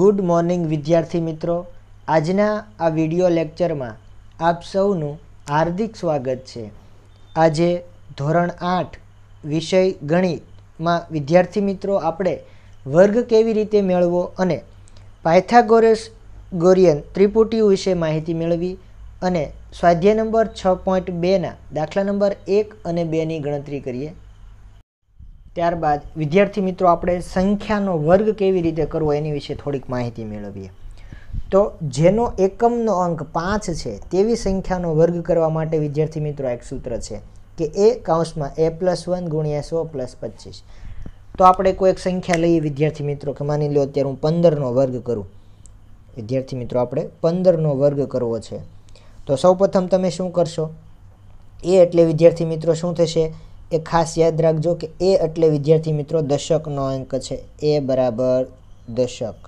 good morning વિદ્યાર્થી મિત્રો આજના આ વિડિયો લેક્ચરમાં આપ સૌનું હાર્દિક સ્વાગત છે આજે ધોરણ આઠ વિષય ગણિતમાં વિદ્યાર્થી મિત્રો આપણે વર્ગ કેવી રીતે મેળવો અને પાયથાગોરસ ગોરિયન ત્રિપુટી વિશે માહિતી મેળવી અને સ્વાધ્યાય નંબર છ પોઈન્ટ બેના દાખલા નંબર એક અને બેની ગણતરી કરીએ ત્યારબાદ વિદ્યાર્થી મિત્રો આપણે સંખ્યાનો વર્ગ કેવી રીતે કરવો એની વિશે થોડીક માહિતી મેળવીએ તો જેનો એકમનો અંક પાંચ છે તેવી સંખ્યાનો વર્ગ કરવા માટે વિદ્યાર્થી મિત્રો એક સૂત્ર છે કે એ કાઉન્સમાં એ પ્લસ વન ગુણ્યા સો પ્લસ પચીસ તો આપણે કોઈ એક સંખ્યા લઈએ વિદ્યાર્થી મિત્રો કે માની લો અત્યારે હું પંદરનો વર્ગ કરું વિદ્યાર્થી મિત્રો આપણે પંદરનો વર્ગ કરવો છે તો સૌપ્રથમ તમે શું કરશો એ એટલે વિદ્યાર્થી મિત્રો શું થશે એ ખાસ યાદ રાખજો કે એ એટલે વિદ્યાર્થી મિત્રો દશકનો અંક છે એ બરાબર દશક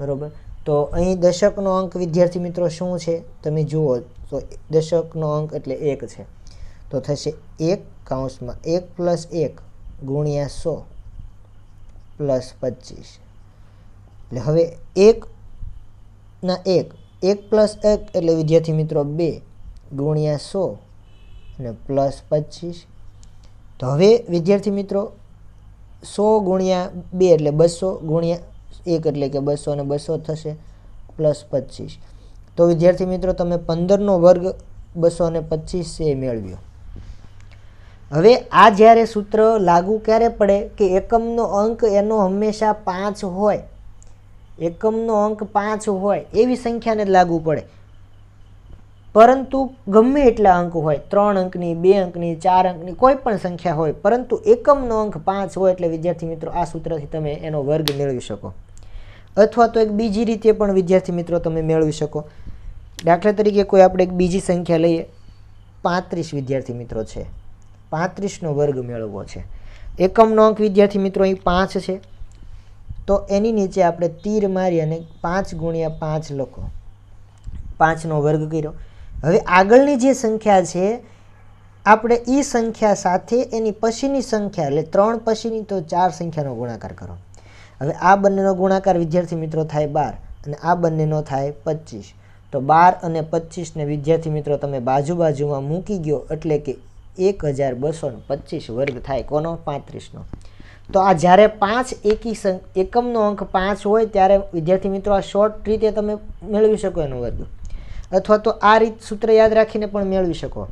બરાબર તો અહીં દશકનો અંક વિદ્યાર્થી મિત્રો શું છે તમે જુઓ તો દશકનો અંક એટલે એક છે તો થશે એક કાઉન્સમાં એક પ્લસ એક ગુણ્યા સો પ્લસ પચીસ એટલે હવે એકના એક એક પ્લસ એક એટલે વિદ્યાર્થી મિત્રો બે ગુણ્યા સો અને પ્લસ પચીસ તો હવે વિદ્યાર્થી મિત્રો સો ગુણ્યા બે એટલે બસો ગુણ્યા એક એટલે કે બસો અને બસો થશે પ્લસ પચીસ તો વિદ્યાર્થી મિત્રો તમે પંદરનો વર્ગ બસો અને પચીસ એ મેળવ્યો હવે આ જ્યારે સૂત્ર લાગુ ક્યારે પડે કે એકમનો અંક એનો હંમેશા પાંચ હોય એકમનો અંક પાંચ હોય એવી સંખ્યાને લાગુ પડે પરંતુ ગમે એટલા અંક હોય ત્રણ અંકની બે અંકની ચાર અંકની કોઈ પણ સંખ્યા હોય પરંતુ એકમનો અંક પાંચ હોય એટલે વિદ્યાર્થી મિત્રો આ સૂત્રથી તમે એનો વર્ગ મેળવી શકો અથવા તો એક બીજી રીતે પણ વિદ્યાર્થી મિત્રો તમે મેળવી શકો દાખલા તરીકે કોઈ આપણે એક બીજી સંખ્યા લઈએ પાંત્રીસ વિદ્યાર્થી મિત્રો છે પાંત્રીસનો વર્ગ મેળવવો છે એકમનો અંક વિદ્યાર્થી મિત્રો અહીં પાંચ છે તો એની નીચે આપણે તીર મારી અને પાંચ ગુણ્યા પાંચ લખો પાંચનો વર્ગ કર્યો હવે આગળની જે સંખ્યા છે આપણે એ સંખ્યા સાથે એની પછીની સંખ્યા એટલે ત્રણ પછીની તો ચાર સંખ્યાનો ગુણાકાર કરો હવે આ બંનેનો ગુણાકાર વિદ્યાર્થી મિત્રો થાય બાર અને આ બંનેનો થાય પચીસ તો બાર અને પચીસને વિદ્યાર્થી મિત્રો તમે બાજુ બાજુમાં મૂકી ગયો એટલે કે એક હજાર બસો પચીસ વર્ગ થાય કોનો પાંત્રીસનો તો આ જ્યારે પાંચ એકી એકમનો અંક પાંચ હોય ત્યારે વિદ્યાર્થી મિત્રો આ શોર્ટ રીતે તમે મેળવી શકો એનો વર્ગ અથવા તો આ રીત સૂત્ર યાદ રાખીને પણ મેળવી શકો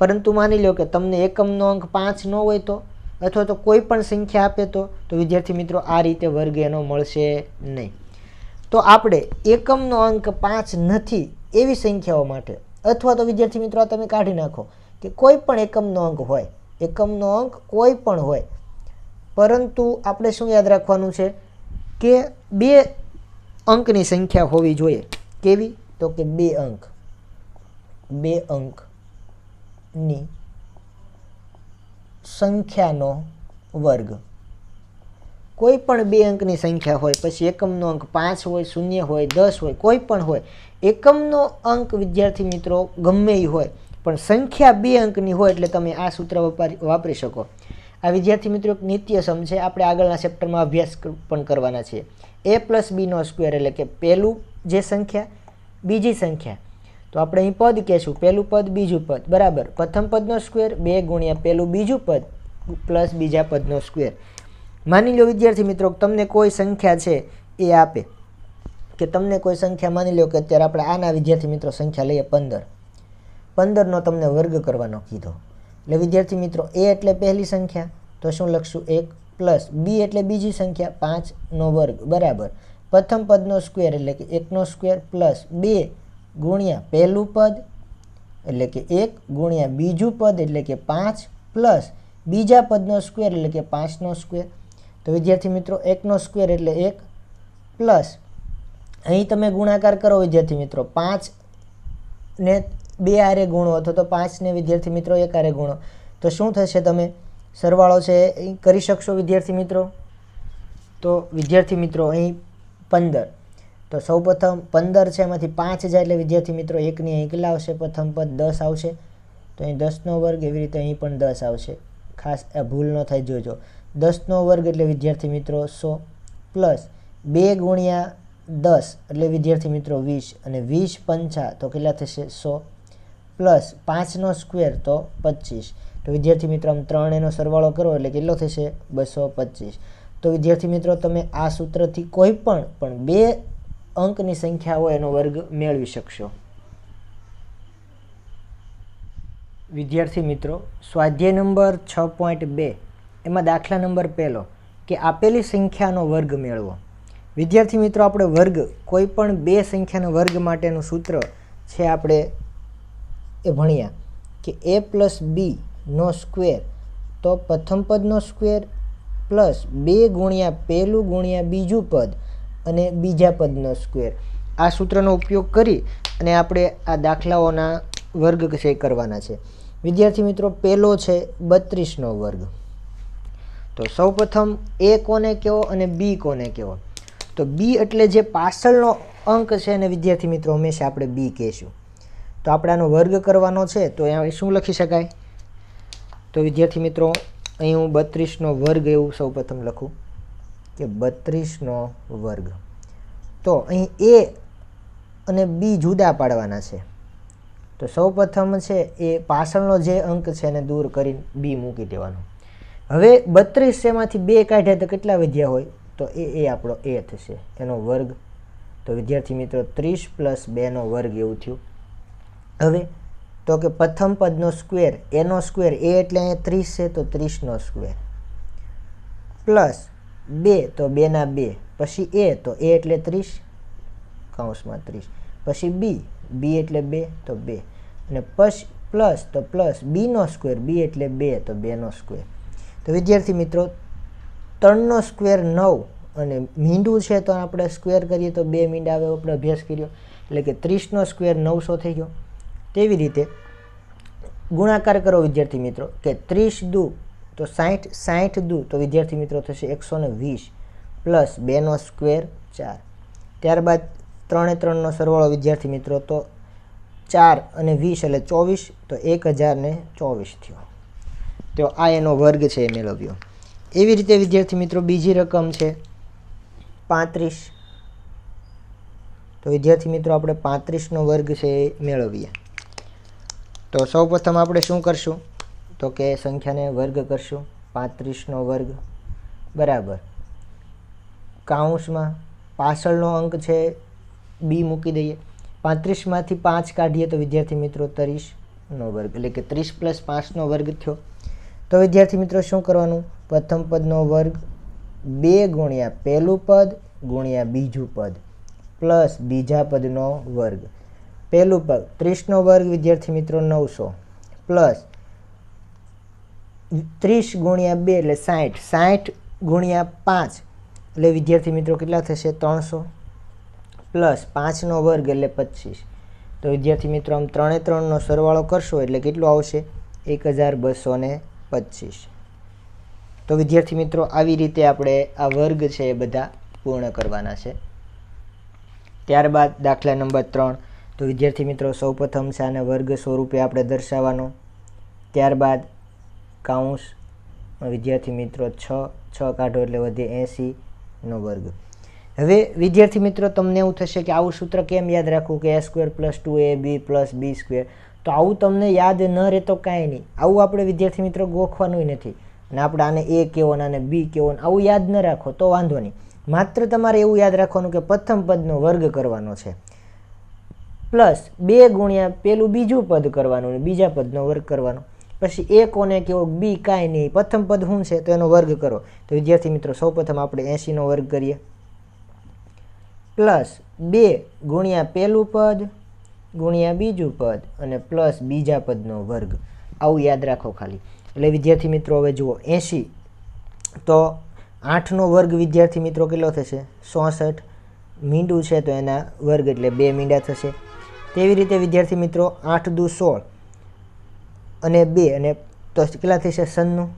પરંતુ માની લો કે તમને એકમનો અંક પાંચ ન હોય તો અથવા તો કોઈ પણ સંખ્યા આપે તો તો વિદ્યાર્થી મિત્રો આ રીતે વર્ગ એનો મળશે નહીં તો આપણે એકમનો અંક પાંચ નથી એવી સંખ્યાઓ માટે અથવા તો વિદ્યાર્થી મિત્રો તમે કાઢી નાખો કે કોઈ પણ એકમનો અંક હોય એકમનો અંક કોઈ પણ હોય પરંતુ આપણે શું યાદ રાખવાનું છે કે બે અંકની સંખ્યા હોવી જોઈએ કેવી તો કે બે અંક બે અંકની સંખ્યાનો વર્ગ કોઈ પણ બે અંકની સંખ્યા હોય પછી એકમનો અંક પાંચ હોય શૂન્ય હોય દસ હોય કોઈ પણ હોય એકમનો અંક વિદ્યાર્થી મિત્રો ગમે એ હોય પણ સંખ્યા બે અંકની હોય એટલે તમે આ સૂત્ર વાપરી શકો આ વિદ્યાર્થી મિત્રો એક નિત્ય સમ છે આપણે આગળના ચેપ્ટરમાં અભ્યાસ પણ કરવાના છીએ એ પ્લસ બીનો સ્ક્વેર એટલે કે પહેલું જે સંખ્યા બીજી સંખ્યા તો આપણે અહીં પદ કહેશું પહેલું પદ બીજું પદ બરાબર પ્રથમ પદનો સ્ક્વેર બે ગુણ્યા પહેલું બીજું પદ પ્લસ બીજા પદનો સ્ક્વેર માની લો વિદ્યાર્થી મિત્રો તમને કોઈ સંખ્યા છે એ આપે કે તમને કોઈ સંખ્યા માની લો કે અત્યારે આપણે આના વિદ્યાર્થી મિત્રો સંખ્યા લઈએ પંદર પંદરનો તમને વર્ગ કરવાનો કીધો એટલે વિદ્યાર્થી મિત્રો એ એટલે પહેલી સંખ્યા તો શું લખશું એક પ્લસ બી એટલે બીજી સંખ્યા પાંચનો વર્ગ બરાબર પ્રથમ પદનો સ્ક્વેર એટલે કે એકનો સ્ક્વેર પ્લસ બે ગુણ્યા પહેલું પદ એટલે કે એક ગુણ્યા બીજું પદ એટલે કે પાંચ પ્લસ બીજા પદનો સ્ક્વેર એટલે કે પાંચનો સ્ક્વેર તો વિદ્યાર્થી મિત્રો એકનો સ્ક્વેર એટલે એક પ્લસ અહીં તમે ગુણાકાર કરો વિદ્યાર્થી મિત્રો પાંચ ને બે આરે ગુણો અથવા તો પાંચને વિદ્યાર્થી મિત્રો એક આરે ગુણો તો શું થશે તમે સરવાળો છે એ કરી શકશો વિદ્યાર્થી મિત્રો તો વિદ્યાર્થી મિત્રો અહીં પંદર તો સૌપ્રથમ પંદર છે એમાંથી પાંચ હજાર એટલે વિદ્યાર્થી મિત્રો એકની અહીં કેટલા આવશે પ્રથમ પદ દસ આવશે તો અહીં દસનો વર્ગ એવી રીતે અહીં પણ દસ આવશે ખાસ ભૂલ ન થાય જોજો દસનો વર્ગ એટલે વિદ્યાર્થી મિત્રો સો પ્લસ બે ગુણ્યા દસ એટલે વિદ્યાર્થી મિત્રો વીસ અને વીસ પંચા તો કેટલા થશે સો પ્લસ પાંચનો સ્ક્વેર તો પચીસ તો વિદ્યાર્થી મિત્રો આમ ત્રણ એનો સરવાળો કરો એટલે કેટલો થશે બસો પચીસ તો વિદ્યાર્થી મિત્રો તમે આ સૂત્રથી કોઈ પણ પણ બે અંકની સંખ્યા હોય એનો વર્ગ મેળવી શકશો વિદ્યાર્થી મિત્રો સ્વાધ્યાય નંબર છ પોઈન્ટ બે એમાં દાખલા નંબર પહેલો કે આપેલી સંખ્યાનો વર્ગ મેળવો વિદ્યાર્થી મિત્રો આપણે વર્ગ કોઈ પણ બે સંખ્યાના વર્ગ માટેનું સૂત્ર છે આપણે એ ભણ્યા કે એ પ્લસ બીનો સ્ક્વેર તો પ્રથમ પદનો સ્ક્વેર પ્લસ બે ગુણ્યા પહેલું ગુણ્યા બીજું પદ અને બીજા પદનો સ્ક્વેર આ સૂત્રનો ઉપયોગ કરી અને આપણે આ દાખલાઓના વર્ગ છે કરવાના છે વિદ્યાર્થી મિત્રો પહેલો છે બત્રીસનો વર્ગ તો સૌપ્રથમ એ કોને કહેવો અને બી કોને કહેવો તો બી એટલે જે પાછળનો અંક છે અને વિદ્યાર્થી મિત્રો હંમેશા આપણે બી કહેશું તો આપણે આનો વર્ગ કરવાનો છે તો એ શું લખી શકાય તો વિદ્યાર્થી મિત્રો અહીં હું બત્રીસનો વર્ગ એવું સૌ પ્રથમ લખું કે બત્રીસનો વર્ગ તો અહીં એ અને બી જુદા પાડવાના છે તો સૌ પ્રથમ છે એ પાછળનો જે અંક છે એને દૂર કરીને બી મૂકી દેવાનો હવે બત્રીસ એમાંથી બે કાઢ્યા તો કેટલા વિદ્યા હોય તો એ એ આપણો એ થશે એનો વર્ગ તો વિદ્યાર્થી મિત્રો ત્રીસ પ્લસ બેનો વર્ગ એવું થયું હવે તો કે પ્રથમ પદનો સ્ક્વેર એનો સ્ક્વેર એ એટલે અહીંયા ત્રીસ છે તો ત્રીસનો સ્ક્વેર પ્લસ બે તો બેના બે પછી એ તો એ એટલે ત્રીસ કૌંસમાં ત્રીસ પછી બી બી એટલે બે તો બે અને પછી પ્લસ તો પ્લસ બીનો સ્ક્વેર બી એટલે બે તો બેનો સ્ક્વેર તો વિદ્યાર્થી મિત્રો ત્રણનો સ્ક્વેર નવ અને મીંડું છે તો આપણે સ્ક્વેર કરીએ તો બે મીંડા આવે આપણે અભ્યાસ કર્યો એટલે કે ત્રીસનો સ્ક્વેર નવસો થઈ ગયો તેવી રીતે ગુણાકાર કરો વિદ્યાર્થી મિત્રો કે ત્રીસ દુ તો સાહીઠ સાહીઠ દુ તો વિદ્યાર્થી મિત્રો થશે એકસો ને વીસ પ્લસ બેનો સ્ક્વેર ચાર ત્યારબાદ ત્રણે ત્રણનો સરવાળો વિદ્યાર્થી મિત્રો તો ચાર અને વીસ એટલે ચોવીસ તો એક હજારને ચોવીસ થયો તો આ એનો વર્ગ છે એ મેળવ્યો એવી રીતે વિદ્યાર્થી મિત્રો બીજી રકમ છે પાંત્રીસ તો વિદ્યાર્થી મિત્રો આપણે પાંત્રીસનો વર્ગ છે એ મેળવીએ તો સૌપ્રથમ આપણે શું કરશું તો કે સંખ્યાને વર્ગ કરશું પાંત્રીસનો વર્ગ બરાબર કાઉન્સમાં પાછળનો અંક છે બી મૂકી દઈએ પાંત્રીસમાંથી પાંચ કાઢીએ તો વિદ્યાર્થી મિત્રો ત્રીસનો વર્ગ એટલે કે ત્રીસ પ્લસ પાંચનો વર્ગ થયો તો વિદ્યાર્થી મિત્રો શું કરવાનું પ્રથમ પદનો વર્ગ બે ગુણ્યા પહેલું પદ ગુણ્યા બીજું પદ પ્લસ બીજા પદનો વર્ગ પહેલું પગ ત્રીસનો વર્ગ વિદ્યાર્થી મિત્રો નવસો પ્લસ ત્રીસ ગુણ્યા બે એટલે સાઠ સાઠ ગુણ્યા પાંચ એટલે વિદ્યાર્થી મિત્રો કેટલા થશે ત્રણસો પ્લસ પાંચનો વર્ગ એટલે પચીસ તો વિદ્યાર્થી મિત્રો આમ ત્રણે ત્રણનો સરવાળો કરશો એટલે કેટલો આવશે એક હજાર બસો ને પચીસ તો વિદ્યાર્થી મિત્રો આવી રીતે આપણે આ વર્ગ છે એ બધા પૂર્ણ કરવાના છે ત્યારબાદ દાખલા નંબર ત્રણ તો વિદ્યાર્થી મિત્રો સૌપ્રથમ છે આને વર્ગ સ્વરૂપે આપણે દર્શાવવાનો ત્યારબાદ કાઉન્સ વિદ્યાર્થી મિત્રો છ છ કાઢો એટલે વધે એંસીનો વર્ગ હવે વિદ્યાર્થી મિત્રો તમને એવું થશે કે આવું સૂત્ર કેમ યાદ રાખવું કે a square plus two a b plus b square તો આવું તમને યાદ ન રહેતો કાંઈ નહીં આવું આપણે વિદ્યાર્થી મિત્રો ગોખવાનું નથી અને આપણે આને એ કેવો ને આને બી કેવો ને આવું યાદ ન રાખો તો વાંધો નહીં માત્ર તમારે એવું યાદ રાખવાનું કે પ્રથમ પદનો વર્ગ કરવાનો છે પ્લસ બે ગુણ્યા પેલું બીજું પદ કરવાનું બીજા પદનો વર્ગ કરવાનો પછી એ કોને કેવો બી કાંઈ નહીં પ્રથમ પદ શું છે તો એનો વર્ગ કરો તો વિદ્યાર્થી મિત્રો સૌપ્રથમ આપણે એંશીનો વર્ગ કરીએ પ્લસ બે ગુણ્યા પહેલું પદ ગુણ્યા બીજું પદ અને પ્લસ બીજા પદનો વર્ગ આવું યાદ રાખો ખાલી એટલે વિદ્યાર્થી મિત્રો હવે જુઓ એંસી તો આઠનો વર્ગ વિદ્યાર્થી મિત્રો કેટલો થશે ચોસઠ મીંડું છે તો એના વર્ગ એટલે બે મીંડા થશે તેવી રીતે વિદ્યાર્થી મિત્રો આઠ દુ સોળ અને બે અને તો કેટલા થશે સનનું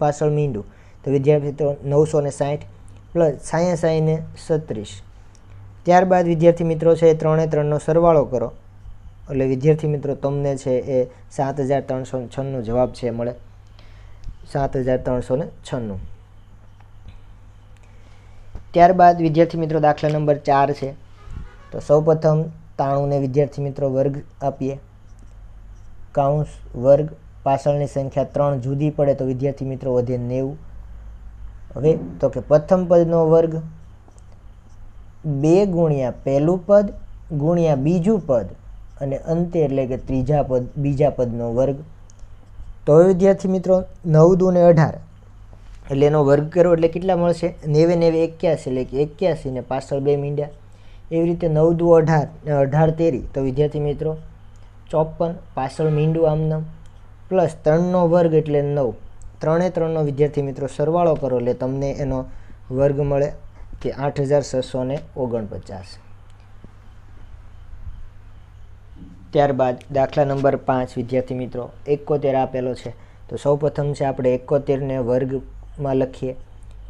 પાછળ મીંડું તો વિદ્યાર્થી મિત્રો નવસો ને સાઠ પ્લસ સાયા સાઈને સત્રીસ ત્યારબાદ વિદ્યાર્થી મિત્રો છે એ ત્રણે ત્રણનો સરવાળો કરો એટલે વિદ્યાર્થી મિત્રો તમને છે એ સાત હજાર ત્રણસો છન્નું જવાબ છે મળે સાત હજાર ત્રણસો ને છન્નું ત્યારબાદ વિદ્યાર્થી મિત્રો દાખલા નંબર ચાર છે તો સૌપ્રથમ તાણુંને વિદ્યાર્થી મિત્રો વર્ગ આપીએ કાઉન્સ વર્ગ પાછળની સંખ્યા ત્રણ જુદી પડે તો વિદ્યાર્થી મિત્રો વધે નેવું હવે તો કે પ્રથમ પદનો વર્ગ બે ગુણ્યા પહેલું પદ ગુણ્યા બીજું પદ અને અંતે એટલે કે ત્રીજા પદ બીજા પદનો વર્ગ તો હવે વિદ્યાર્થી મિત્રો નવ ને અઢાર એટલે એનો વર્ગ કરો એટલે કેટલા મળશે નેવે નેવે એક્યાસી એટલે કે એક્યાસી ને પાછળ બે મીંડ્યા એવી રીતે નવ દુ અઢાર અઢાર તેરી તો વિદ્યાર્થી મિત્રો ચોપન પાછળ મીંડું આમનામ પ્લસ ત્રણનો વર્ગ એટલે નવ ત્રણે ત્રણનો વિદ્યાર્થી મિત્રો સરવાળો કરો એટલે તમને એનો વર્ગ મળે કે આઠ હજાર છસો ને ઓગણપચાસ ત્યારબાદ દાખલા નંબર પાંચ વિદ્યાર્થી મિત્રો એકોતેર આપેલો છે તો સૌપ્રથમ છે આપણે એકોતેરને વર્ગમાં લખીએ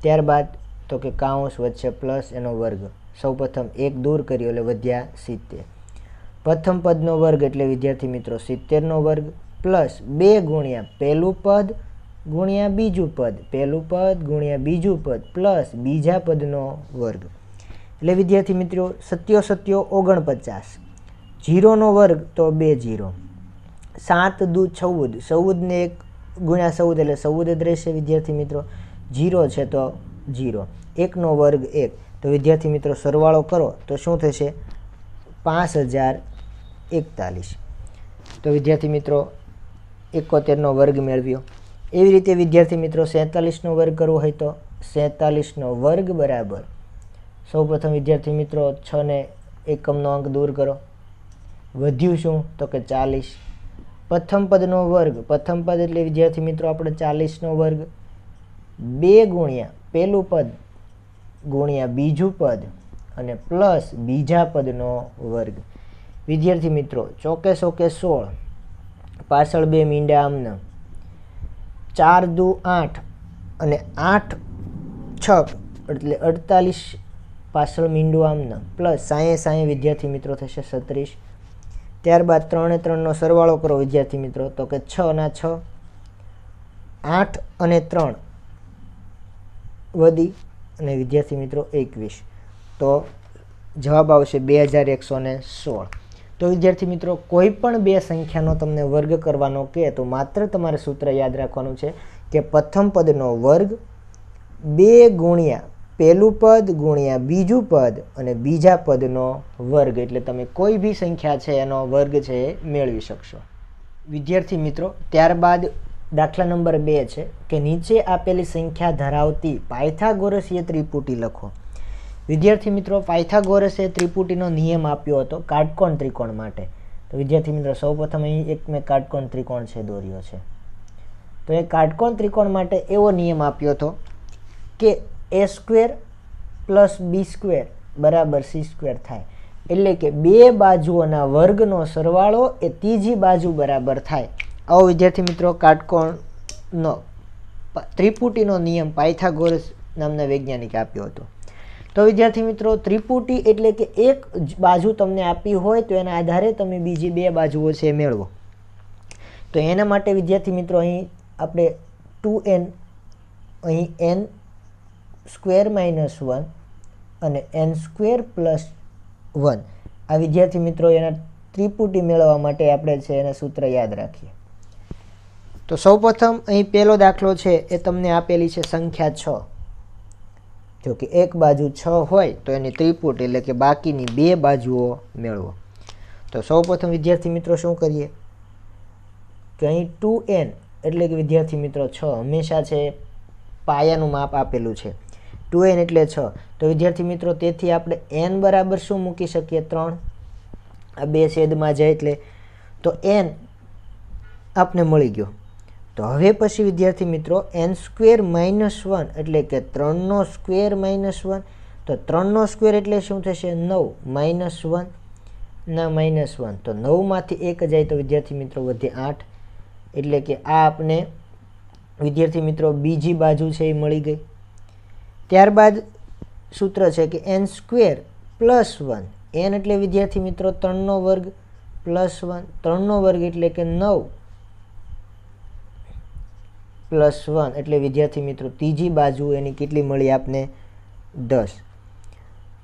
ત્યારબાદ તો કે કાઉન્સ વચ્ચે પ્લસ એનો વર્ગ સૌપ્રથમ એક દૂર કર્યો એટલે વધ્યા સિત્તેર પ્રથમ પદનો વર્ગ એટલે વિદ્યાર્થી મિત્રો સિત્તેરનો વર્ગ પ્લસ બે ગુણ્યા પહેલું પદ ગુણ્યા બીજું પદ પહેલું પદ ગુણ્યા બીજું પદ પ્લસ બીજા પદનો વર્ગ એટલે વિદ્યાર્થી મિત્રો સત્યો સત્યો ઓગણપચાસ જીરોનો વર્ગ તો બે જીરો સાત દૂ ચૌદ ચૌદને એક ગુણ્યા ચૌદ એટલે ચૌદ જ રહેશે વિદ્યાર્થી મિત્રો જીરો છે તો જીરો એકનો વર્ગ એક તો વિદ્યાર્થી મિત્રો સરવાળો કરો તો શું થશે પાંચ હજાર એકતાલીસ તો વિદ્યાર્થી મિત્રો એકોતેરનો વર્ગ મેળવ્યો એવી રીતે વિદ્યાર્થી મિત્રો સેતાલીસનો વર્ગ કરવો હોય તો સેતાલીસનો વર્ગ બરાબર સૌપ્રથમ વિદ્યાર્થી મિત્રો છને એકમનો અંક દૂર કરો વધ્યું શું તો કે ચાલીસ પ્રથમ પદનો વર્ગ પ્રથમ પદ એટલે વિદ્યાર્થી મિત્રો આપણે ચાલીસનો વર્ગ બે ગુણ્યા પહેલું પદ ગુણ્યા બીજું પદ અને પ્લસ બીજા પદનો વર્ગ વિદ્યાર્થી મિત્રો ચોકે સોકે સોળ પાછળ બે મીંડા આમન ચાર દુ આઠ અને આઠ છક એટલે અડતાલીસ પાછળ મીંડું આમન પ્લસ સાંએ સાંએ વિદ્યાર્થી મિત્રો થશે સત્રીસ ત્યારબાદ ત્રણે ત્રણનો સરવાળો કરો વિદ્યાર્થી મિત્રો તો કે છ ના છ આઠ અને ત્રણ વધી અને વિદ્યાર્થી મિત્રો એકવીસ તો જવાબ આવશે બે હજાર એકસો ને સોળ તો વિદ્યાર્થી મિત્રો કોઈ પણ બે સંખ્યાનો તમને વર્ગ કરવાનો કે તો માત્ર તમારે સૂત્ર યાદ રાખવાનું છે કે પ્રથમ પદનો વર્ગ બે ગુણ્યા પહેલું પદ ગુણ્યા બીજું પદ અને બીજા પદનો વર્ગ એટલે તમે કોઈ બી સંખ્યા છે એનો વર્ગ છે એ મેળવી શકશો વિદ્યાર્થી મિત્રો ત્યારબાદ દાખલા નંબર બે છે કે નીચે આપેલી સંખ્યા ધરાવતી પાયથાગોરસીય ત્રિપુટી લખો વિદ્યાર્થી મિત્રો પાયથાગોરસે ત્રિપુટીનો નિયમ આપ્યો હતો કાટકોણ ત્રિકોણ માટે તો વિદ્યાર્થી મિત્રો સૌપ્રથમ અહીં એક મેં કાટકોણ ત્રિકોણ છે દોર્યો છે તો એ કાટકોણ ત્રિકોણ માટે એવો નિયમ આપ્યો હતો કે a square plus b square બરાબર સી સ્ક્વેર થાય એટલે કે બે બાજુઓના વર્ગનો સરવાળો એ ત્રીજી બાજુ બરાબર થાય આવો વિદ્યાર્થી મિત્રો કાટકોણનો ત્રિપુટીનો નિયમ પાયથાગોરસ નામના વૈજ્ઞાનિકે આપ્યો હતો તો વિદ્યાર્થી મિત્રો ત્રિપુટી એટલે કે એક બાજુ તમને આપી હોય તો એના આધારે તમે બીજી બે બાજુઓ છે મેળવો તો એના માટે વિદ્યાર્થી મિત્રો અહીં આપણે ટુ એન અહીં એન સ્ક્વેર માઇનસ વન અને એન સ્ક્વેર પ્લસ વન આ વિદ્યાર્થી મિત્રો એના ત્રિપુટી મેળવવા માટે આપણે છે એના સૂત્ર યાદ રાખીએ તો સૌપ્રથમ અહીં પહેલો દાખલો છે એ તમને આપેલી છે સંખ્યા છ જો કે એક બાજુ છ હોય તો એની ત્રિપુટ એટલે કે બાકીની બે બાજુઓ મેળવો તો સૌપ્રથમ વિદ્યાર્થી મિત્રો શું કરીએ કે અહીં ટુ એન એટલે કે વિદ્યાર્થી મિત્રો છ હંમેશા છે પાયાનું માપ આપેલું છે ટુ એન એટલે છ તો વિદ્યાર્થી મિત્રો તેથી આપણે એન બરાબર શું મૂકી શકીએ ત્રણ આ બે છેદમાં જાય એટલે તો એન આપને મળી ગયો તો હવે પછી વિદ્યાર્થી મિત્રો એન સ્ક્વેર માઇનસ વન એટલે કે ત્રણનો સ્ક્વેર માઇનસ વન તો ત્રણનો સ્ક્વેર એટલે શું થશે નવ માઇનસ વન ના માઇનસ વન તો નવમાંથી એક જાય તો વિદ્યાર્થી મિત્રો વધે આઠ એટલે કે આ આપણે વિદ્યાર્થી મિત્રો બીજી બાજુ છે એ મળી ગઈ ત્યારબાદ સૂત્ર છે કે n square plus one n એટલે વિદ્યાર્થી મિત્રો ત્રણનો વર્ગ પ્લસ વન ત્રણનો વર્ગ એટલે કે નવ પ્લસ વન એટલે વિદ્યાર્થી મિત્રો ત્રીજી બાજુ એની કેટલી મળી આપને દસ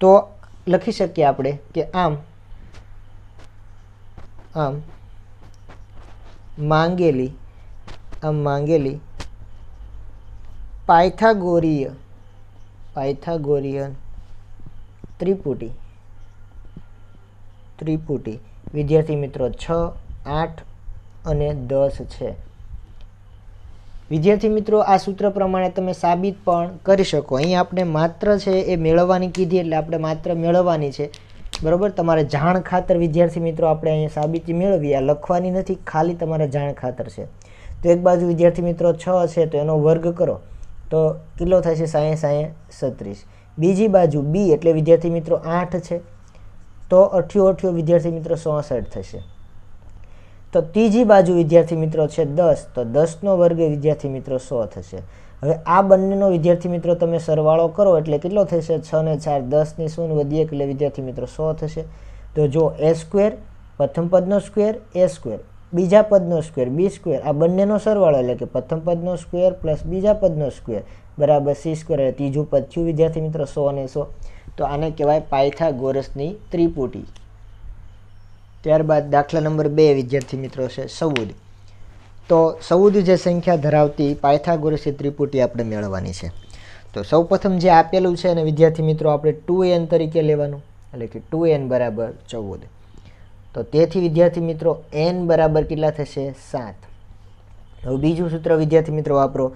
તો લખી શકીએ આપણે કે આમ આમ માંગેલી આમ માંગેલી પાયથાગોરીય પાયથાગોરિયન ત્રિપુટી ત્રિપુટી વિદ્યાર્થી મિત્રો છ આઠ અને દસ છે વિદ્યાર્થી મિત્રો આ સૂત્ર પ્રમાણે તમે સાબિત પણ કરી શકો અહીં આપણે માત્ર છે એ મેળવવાની કીધી એટલે આપણે માત્ર મેળવવાની છે બરાબર તમારે જાણ ખાતર વિદ્યાર્થી મિત્રો આપણે અહીંયા સાબિતી મેળવી આ લખવાની નથી ખાલી તમારે જાણ ખાતર છે તો એક બાજુ વિદ્યાર્થી મિત્રો છ છે તો એનો વર્ગ કરો તો કેટલો થશે સાયે સાયે સત્રીસ બીજી બાજુ બી એટલે વિદ્યાર્થી મિત્રો આઠ છે તો અઠ્યો અઠ્યો વિદ્યાર્થી મિત્રો ચોસઠ થશે તો ત્રીજી બાજુ વિદ્યાર્થી મિત્રો છે દસ તો દસનો વર્ગ વિદ્યાર્થી મિત્રો સો થશે હવે આ બંનેનો વિદ્યાર્થી મિત્રો તમે સરવાળો કરો એટલે કેટલો થશે છ ને ચાર દસની શૂન્ય વધીએ એટલે વિદ્યાર્થી મિત્રો સો થશે તો જો એ સ્ક્વેર પ્રથમ પદનો સ્ક્વેર એ સ્ક્વેર બીજા પદનો સ્ક્વેર બી સ્ક્વેર આ બંનેનો સરવાળો એટલે કે પ્રથમ પદનો સ્ક્વેર પ્લસ બીજા પદનો સ્ક્વેર બરાબર સી સ્ક્વેર એટલે ત્રીજું પદ થયું વિદ્યાર્થી મિત્રો સો અને સો તો આને કહેવાય પાયથા ગોરસની ત્રિપુટી ત્યારબાદ દાખલા નંબર બે વિદ્યાર્થી મિત્રો છે સૌદ તો સૌદ જે સંખ્યા ધરાવતી પાયથાગોરસી ત્રિપુટી આપણે મેળવવાની છે તો સૌપ્રથમ જે આપેલું છે અને વિદ્યાર્થી મિત્રો આપણે ટુ એન તરીકે લેવાનું એટલે કે ટુ એન બરાબર ચૌદ તો તેથી વિદ્યાર્થી મિત્રો એન બરાબર કેટલા થશે સાત હવે બીજું સૂત્ર વિદ્યાર્થી મિત્રો વાપરો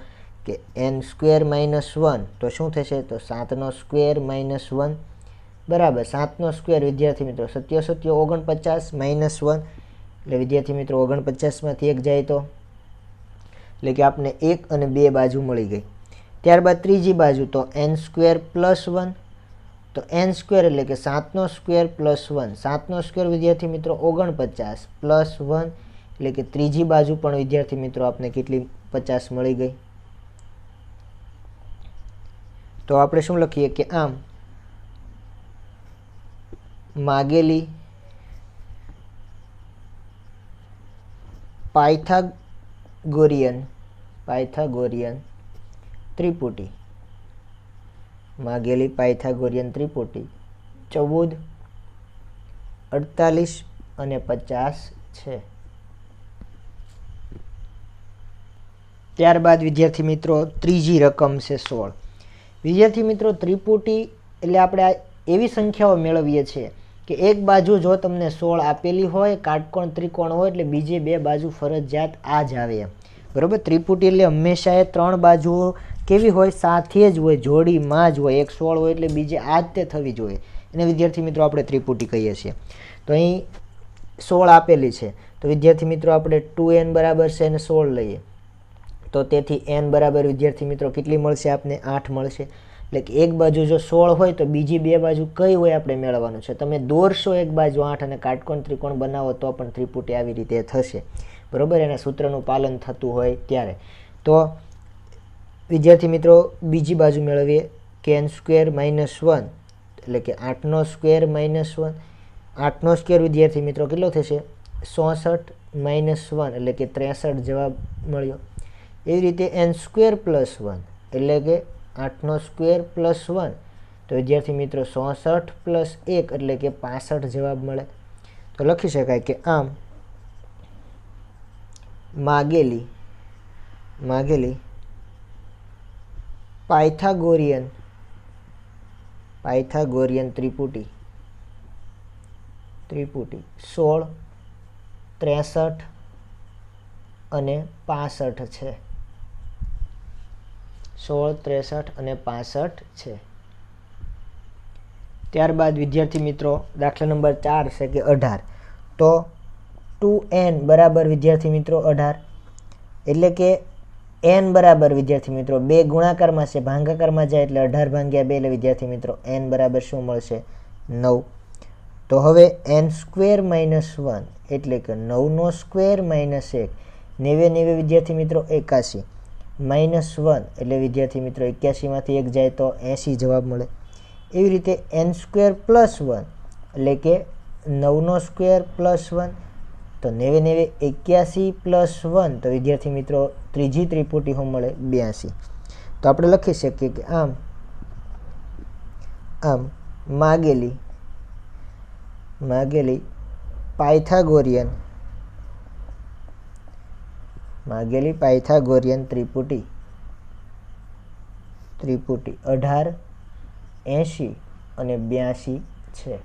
કે એન સ્ક્વેર માઇનસ વન તો શું થશે તો સાતનો સ્ક્વેર માઇનસ વન બરાબર સાતનો સ્ક્વેર વિદ્યાર્થી મિત્રો સત્યો સત્યો ઓગણપચાસ માઇનસ વન એટલે વિદ્યાર્થી મિત્રો ઓગણપચાસમાંથી એક જાય તો એટલે કે આપને એક અને બે બાજુ મળી ગઈ ત્યારબાદ ત્રીજી બાજુ તો એન સ્ક્વેર પ્લસ વન તો એન સ્ક્વેર એટલે કે સાતનો સ્ક્વેર પ્લસ વન સાતનો સ્ક્વેર વિદ્યાર્થી મિત્રો ઓગણપચાસ પ્લસ વન એટલે કે ત્રીજી બાજુ પણ વિદ્યાર્થી મિત્રો આપને કેટલી પચાસ મળી ગઈ તો આપણે શું લખીએ કે આમ માગેલી પાયથાગોરિયન પાયથાગોરિયન ત્રિપુટી માગેલી પાયથાગોરિયન ત્રિપુટી ચૌદ અડતાલીસ અને પચાસ છે ત્યારબાદ વિદ્યાર્થી મિત્રો ત્રીજી રકમ છે સોળ વિદ્યાર્થી મિત્રો ત્રિપુટી એટલે આપણે એવી સંખ્યાઓ મેળવીએ છીએ કે એક બાજુ જો તમને સોળ આપેલી હોય કાટકોણ ત્રિકોણ હોય એટલે બીજી બે બાજુ ફરજિયાત આ જ આવે બરાબર ત્રિપુટી એટલે હંમેશા એ ત્રણ બાજુઓ કેવી હોય સાથે જ હોય જોડીમાં જ હોય એક સોળ હોય એટલે બીજી આ જ તે થવી જોઈએ એને વિદ્યાર્થી મિત્રો આપણે ત્રિપુટી કહીએ છીએ તો અહીં સોળ આપેલી છે તો વિદ્યાર્થી મિત્રો આપણે ટુ એન બરાબર છે અને સોળ લઈએ તો તેથી એન બરાબર વિદ્યાર્થી મિત્રો કેટલી મળશે આપને આઠ મળશે એટલે કે એક બાજુ જો સોળ હોય તો બીજી બે બાજુ કઈ હોય આપણે મેળવવાનું છે તમે દોરશો એક બાજુ આઠ અને કાટકોણ ત્રિકોણ બનાવો તો પણ ત્રિપુટી આવી રીતે થશે બરાબર એના સૂત્રનું પાલન થતું હોય ત્યારે તો વિદ્યાર્થી મિત્રો બીજી બાજુ મેળવીએ કે એન સ્ક્વેર માઇનસ વન એટલે કે આઠનો સ્ક્વેર માઇનસ વન આઠનો સ્ક્વેર વિદ્યાર્થી મિત્રો કેટલો થશે ચોસઠ માઇનસ વન એટલે કે ત્રેસઠ જવાબ મળ્યો એવી રીતે એન સ્ક્વેર પ્લસ વન એટલે કે આઠનો સ્ક્વેર પ્લસ વન તો વિદ્યાર્થી મિત્રો ચોસઠ પ્લસ એક એટલે કે પાસઠ જવાબ મળે તો લખી શકાય કે આમ માગેલી માગેલી પાયથાગોરિયન પાયથાગોરિયન ત્રિપુટી ત્રિપુટી સોળ ત્રેસઠ અને પાસઠ છે સોળ ત્રેસઠ અને પાસઠ છે ત્યારબાદ વિદ્યાર્થી મિત્રો દાખલા નંબર ચાર છે કે અઢાર તો ટુ એન બરાબર વિદ્યાર્થી મિત્રો અઢાર એટલે કે એન બરાબર વિદ્યાર્થી મિત્રો બે ગુણાકારમાં છે ભાંગાકારમાં જાય એટલે અઢાર ભાંગ્યા બે એટલે વિદ્યાર્થી મિત્રો એન બરાબર શું મળશે નવ તો હવે એન સ્ક્વેર માઇનસ વન એટલે કે નવનો સ્ક્વેર માઇનસ એક નેવે નેવે વિદ્યાર્થી મિત્રો એકાશી માઇનસ વન એટલે વિદ્યાર્થી મિત્રો એક્યાસીમાંથી એક જાય તો એંસી જવાબ મળે એવી રીતે એન સ્ક્વેર પ્લસ વન એટલે કે નવનો સ્ક્વેર પ્લસ વન તો નેવે નેવે એક્યાસી પ્લસ વન તો વિદ્યાર્થી મિત્રો ત્રીજી ત્રિપુટી હું મળે બ્યાસી તો આપણે લખી શકીએ કે આમ આમ માગેલી માગેલી પાયથાગોરિયન માગેલી પાયથાગોરિયન ત્રિપુટી ત્રિપુટી અઢાર એંશી અને બ્યાસી છે